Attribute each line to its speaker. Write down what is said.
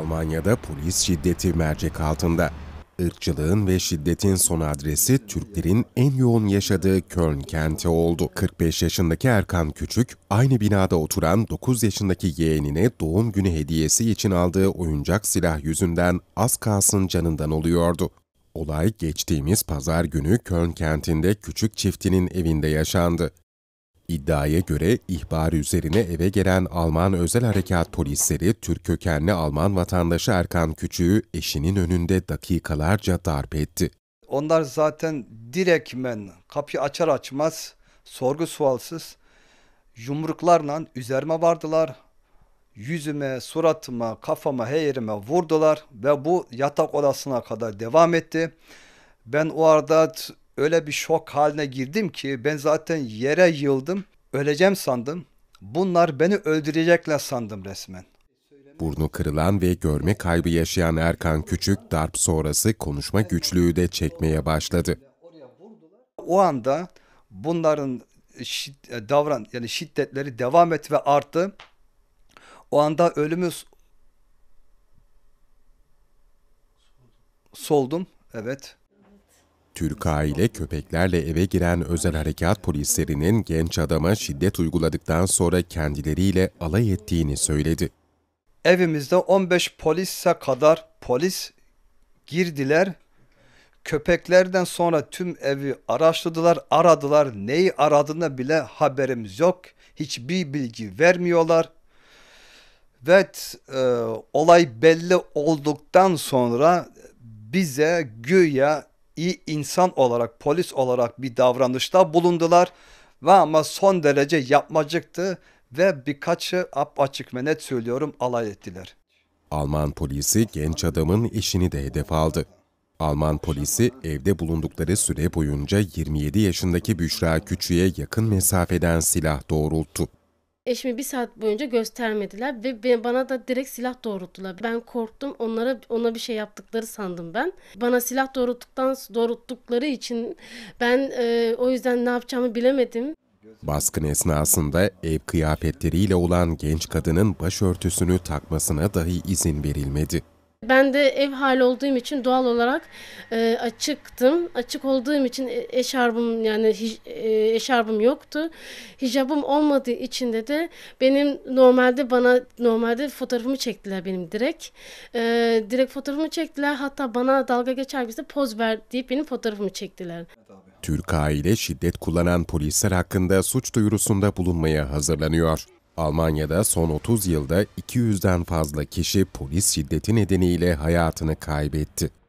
Speaker 1: Almanya'da polis şiddeti mercek altında. Irkçılığın ve şiddetin son adresi Türklerin en yoğun yaşadığı Köln kenti oldu. 45 yaşındaki Erkan Küçük, aynı binada oturan 9 yaşındaki yeğenine doğum günü hediyesi için aldığı oyuncak silah yüzünden az kalsın canından oluyordu. Olay geçtiğimiz pazar günü Köln kentinde küçük çiftinin evinde yaşandı. İddiaya göre ihbar üzerine eve gelen Alman özel harekat polisleri Türk kökenli Alman vatandaşı Erkan Küçüğü eşinin önünde dakikalarca darp etti.
Speaker 2: Onlar zaten direkmen kapıyı açar açmaz sorgu sualsız yumruklarla üzerime vardılar. Yüzüme, suratıma, kafama, her vurdular ve bu yatak odasına kadar devam etti. Ben o arada öyle bir şok haline girdim ki ben zaten yere yıldım. Öleceğim sandım. Bunlar beni öldürecekler sandım resmen.
Speaker 1: Burnu kırılan ve görme kaybı yaşayan Erkan Küçük darp sonrası konuşma güçlüğü de çekmeye başladı.
Speaker 2: O anda bunların e, davran yani şiddetleri devam etti ve arttı. O anda ölümüz soldum. Evet.
Speaker 1: Türk aile, köpeklerle eve giren özel harekat polislerinin genç adama şiddet uyguladıktan sonra kendileriyle alay ettiğini söyledi.
Speaker 2: Evimizde 15 polisse kadar polis girdiler. Köpeklerden sonra tüm evi araştırdılar, aradılar. Neyi aradığını bile haberimiz yok. Hiçbir bilgi vermiyorlar. Ve e, olay belli olduktan sonra bize güya iyi insan olarak, polis olarak bir davranışta bulundular ve ama son derece yapmacıktı ve birkaçı açık ve net söylüyorum alay ettiler.
Speaker 1: Alman polisi genç adamın eşini de hedef aldı. Alman polisi evde bulundukları süre boyunca 27 yaşındaki Büşra Küçü'ye yakın mesafeden silah doğrulttu
Speaker 3: eşimi bir saat boyunca göstermediler ve bana da direkt silah doğrulttular. Ben korktum. Onlara ona bir şey yaptıkları sandım ben. Bana silah doğrulttuktan doğrulttukları için ben e, o yüzden ne yapacağımı bilemedim.
Speaker 1: Baskın esnasında ev kıyafetleriyle olan genç kadının başörtüsünü takmasına dahi izin verilmedi
Speaker 3: ben de ev hali olduğum için doğal olarak e, açıktım. Açık olduğum için e, eşarbım yani e, eşarbım yoktu. Hicabım olmadığı için de benim normalde bana normalde fotoğrafımı çektiler benim direkt. E, direkt fotoğrafımı çektiler. Hatta bana dalga geçer bize poz ver deyip benim fotoğrafımı çektiler.
Speaker 1: Türk aile şiddet kullanan polisler hakkında suç duyurusunda bulunmaya hazırlanıyor. Almanya'da son 30 yılda 200'den fazla kişi polis şiddeti nedeniyle hayatını
Speaker 2: kaybetti.